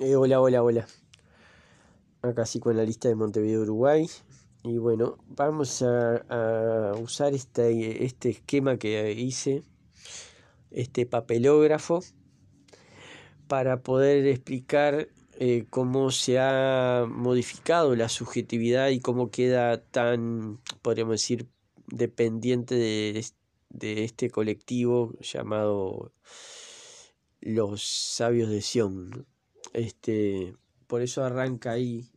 Eh, hola, hola, hola. Acá sí con la lista de Montevideo, Uruguay. Y bueno, vamos a, usar este, este esquema que hice, este papelógrafo, para poder explicar eh, cómo se ha modificado la subjetividad y cómo queda tan, podríamos decir, dependiente de, de este colectivo llamado los sabios de Sion. Este, por eso arranca ahí.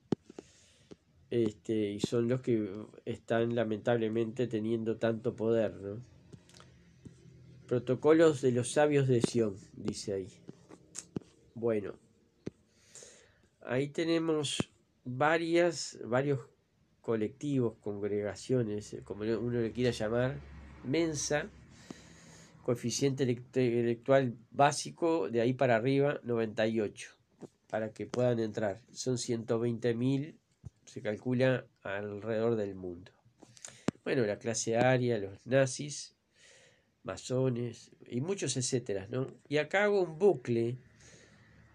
Este, y son los que están lamentablemente teniendo tanto poder, ¿no? Protocolos de los sabios de Sion, dice ahí. Bueno, ahí tenemos varias, varios colectivos, congregaciones, eh, como uno le quiera llamar, mensa, coeficiente intelectual básico de ahí para arriba, 98 para que puedan entrar. Son 120.000, se calcula, alrededor del mundo. Bueno, la clase aria, los nazis, masones y muchos etcétera, ¿no? Y acá hago un bucle,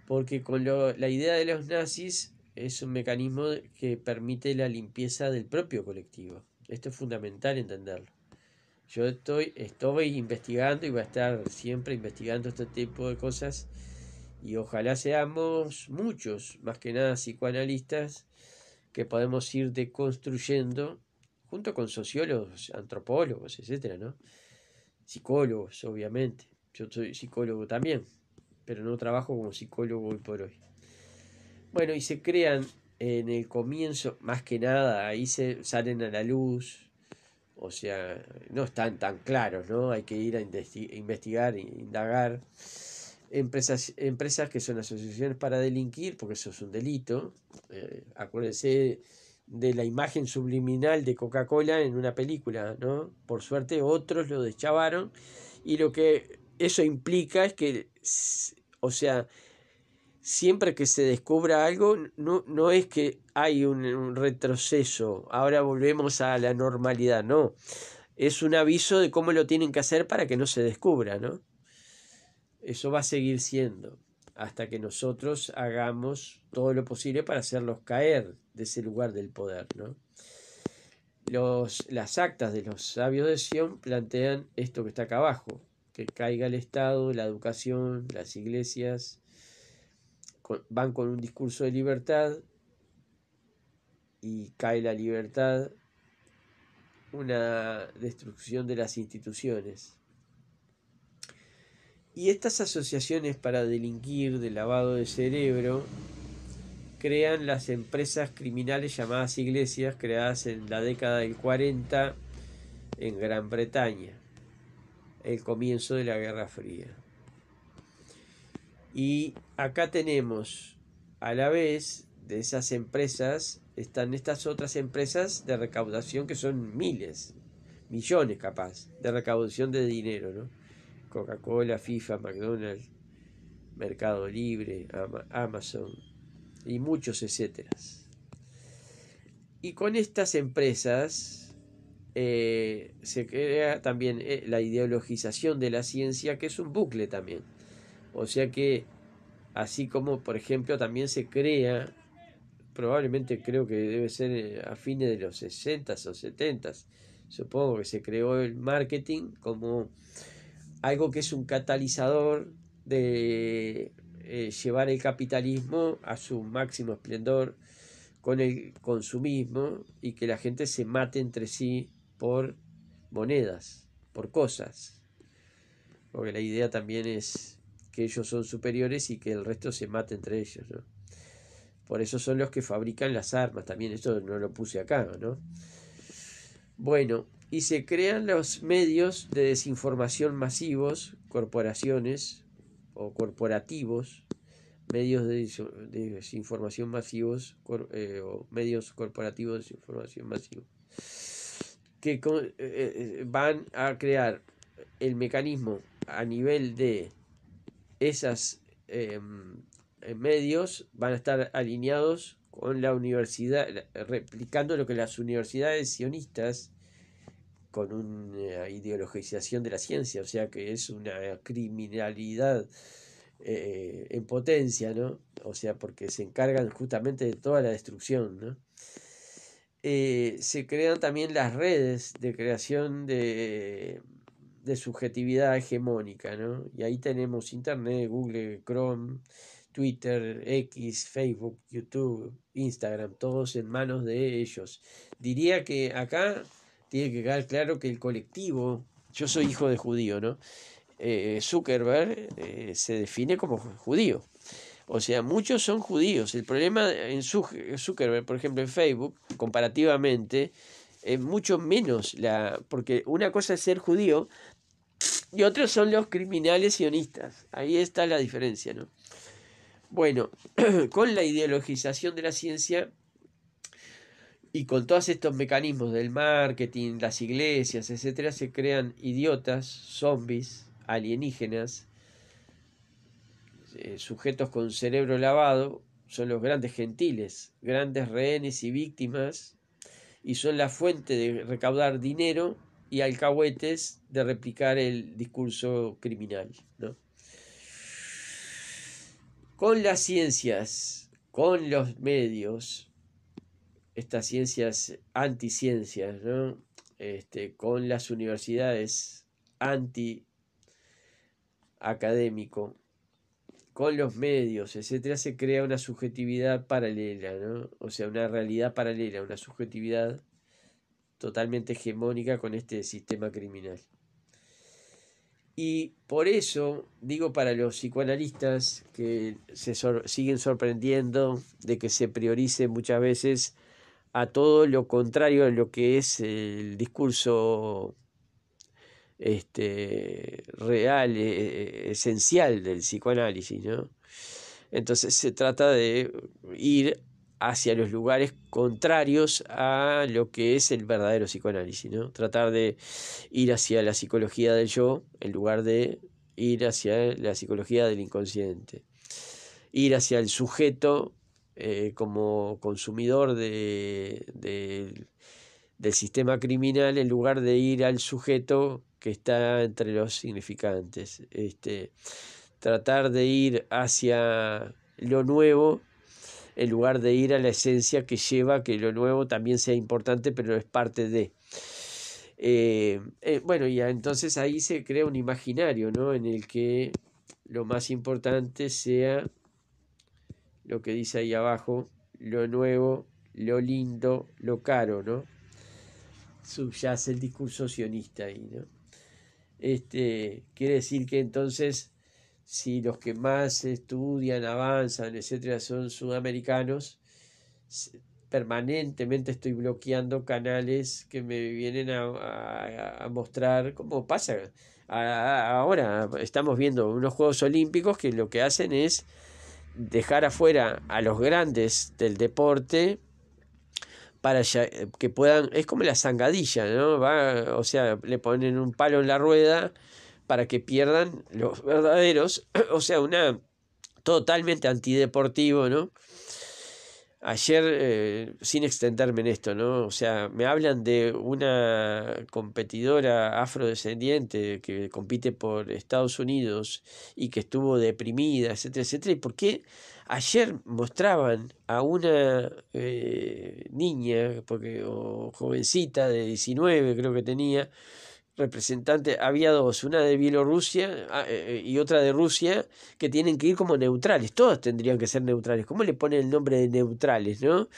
porque con la idea de los nazis es un mecanismo que permite la limpieza del propio colectivo. Esto es fundamental entenderlo. Yo estoy, estoy investigando y voy a estar siempre investigando este tipo de cosas y ojalá seamos muchos, más que nada psicoanalistas, que podemos ir deconstruyendo junto con sociólogos, antropólogos, etcétera, ¿no? Psicólogos, obviamente. Yo soy psicólogo también, pero no trabajo como psicólogo hoy por hoy. Bueno, y se crean en el comienzo, más que nada, ahí se salen a la luz, o sea, no están tan claros, ¿no? Hay que ir a investigar, indagar empresas, empresas que son asociaciones para delinquir, porque eso es un delito. Eh, acuérdense de la imagen subliminal de Coca-Cola en una película, ¿no? Por suerte otros lo deschavaron y lo que eso implica es que, o sea, siempre que se descubra algo, no, no es que hay un retroceso, ahora volvemos a la normalidad, no. Es un aviso de cómo lo tienen que hacer para que no se descubra, ¿no? Eso va a seguir siendo hasta que nosotros hagamos todo lo posible para hacerlos caer de ese lugar del poder. Los, las actas de los sabios de Sion plantean esto que está acá abajo, que caiga el Estado, la educación, las iglesias, van con un discurso de libertad y cae la libertad, una destrucción de las instituciones y estas asociaciones para delinquir de lavado de cerebro crean las empresas criminales llamadas iglesias creadas en la década del 40 en Gran Bretaña, el comienzo de la Guerra Fría. Y acá tenemos a la vez de esas empresas están estas otras empresas de recaudación que son miles, millones capaz, de recaudación de dinero, ¿no? Coca-Cola, FIFA, McDonald's, Mercado Libre, Amazon y muchos etcétera. Y con estas empresas eh, se crea también eh, la ideologización de la ciencia, que es un bucle también. O sea que, así como, por ejemplo, también se crea, probablemente creo que debe ser eh, a fines de los 60s o 70s, supongo que se creó el marketing como algo que es un catalizador de eh, llevar el capitalismo a su máximo esplendor con el consumismo y que la gente se mate entre sí por monedas, por cosas. Porque la idea también es que ellos son superiores y que el resto se mate entre ellos. ¿no? Por eso son los que fabrican las armas. También esto no lo puse acá, ¿no? Bueno, y se crean los medios de desinformación masivos, corporaciones o corporativos, medios de desinformación masivos eh, o medios corporativos de desinformación masiva, que eh, eh, van a crear el mecanismo a nivel de esas em, medios van a estar alineados con la universidad, replicando lo que las universidades sionistas con una eh, ideologización de la ciencia, o sea que es una criminalidad eh, en potencia, ¿no? O sea, porque se encargan justamente de toda la destrucción, ¿no? Eh, se crean también las redes de creación de, de subjetividad hegemónica, ¿no? Y ahí tenemos Internet, Google, Chrome, Twitter, X, Facebook, YouTube, Instagram, todos en manos de ellos. Diría que acá tiene que quedar claro que el colectivo, yo soy hijo de judío, ¿no? Eh, Zuckerberg eh, se define como judío. O sea, muchos son judíos. El problema en Zuckerberg, por ejemplo, en Facebook, comparativamente, es mucho menos la porque una cosa es ser judío y otros son los criminales sionistas. Ahí está la diferencia, ¿no? Bueno, con la ideologización de la ciencia y con todos estos mecanismos del marketing, las iglesias, etcétera, se crean idiotas, zombies, alienígenas, eh, sujetos con cerebro lavado, son los grandes gentiles, grandes rehenes y víctimas, y son la fuente de recaudar dinero y alcahuetes de replicar el discurso criminal. Con las ciencias, con los medios, estas ciencias anticiencias, ¿no? Este, con las universidades anti académico, con los medios, etcétera, se crea una subjetividad paralela, O sea, una realidad paralela, una subjetividad totalmente hegemónica con este sistema criminal. Y por eso digo para los psicoanalistas que se siguen sorprendiendo de que se priorice muchas veces a todo lo contrario a lo que es el discurso este, real, eh, esencial del psicoanálisis. ¿no? Entonces se trata de ir hacia los lugares contrarios a lo que es el verdadero psicoanálisis, ¿no? Tratar de ir hacia la psicología del yo en lugar de ir hacia la psicología del inconsciente. Ir hacia el sujeto eh, como consumidor del sistema criminal en lugar de ir al sujeto que está entre los significantes. Este, tratar de ir hacia lo nuevo en lugar de ir a la esencia que lleva que lo nuevo también sea importante, pero es parte de. Eh, eh, bueno, y entonces ahí se crea un imaginario, ¿no? En el que lo más importante sea lo que dice ahí abajo, lo nuevo, lo lindo, lo caro, ¿no? Subyace el discurso sionista ahí, ¿no? Este, quiere decir que entonces, si los que más estudian, avanzan, etcétera, son sudamericanos, permanentemente estoy bloqueando canales que me vienen a, mostrar cómo pasa. ahora estamos viendo unos Juegos Olímpicos que lo que hacen es dejar afuera a los grandes del deporte para eh, que puedan, es como la zangadilla, ¿no? Va, o sea, le ponen un palo en la rueda para que pierdan los verdaderos, o sea, una totalmente antideportivo, ¿no? Ayer, eh, sin extenderme en esto, ¿no? O sea, me hablan de una competidora afrodescendiente que compite por Estados Unidos y que estuvo deprimida, etcétera, etcétera. ¿Y por qué ayer mostraban a una eh, niña porque, o jovencita de 19, creo que tenía, representante había dos, una de Bielorrusia ah, eh, eh, y otra de Rusia, que tienen que ir como neutrales, todos tendrían que ser neutrales, ¿cómo le ponen el nombre de neutrales, no?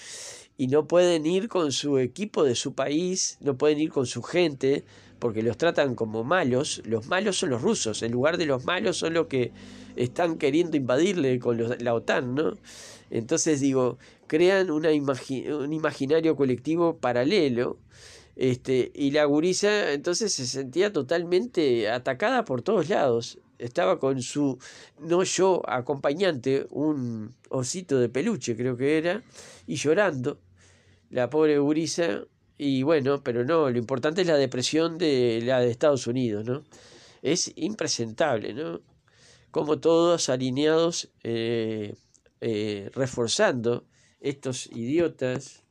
Y no pueden ir con su equipo de su país, no pueden ir con su gente, porque los tratan como malos, los malos son los rusos, en lugar de los malos son los que están queriendo invadirle con la OTAN, ¿no? Entonces digo, crean una un imaginario colectivo paralelo este, y la gurisa entonces se sentía totalmente atacada por todos lados. Estaba con su, no yo, acompañante, un osito de peluche creo que era, y llorando, la pobre gurisa. Y bueno, pero no, lo importante es la depresión de la de Estados Unidos, ¿no? Es impresentable, ¿no? Como todos alineados, eh, eh, reforzando estos idiotas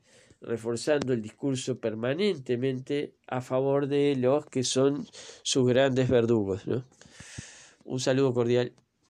reforzando el discurso permanentemente a favor de los que son sus grandes verdugos. Un saludo cordial.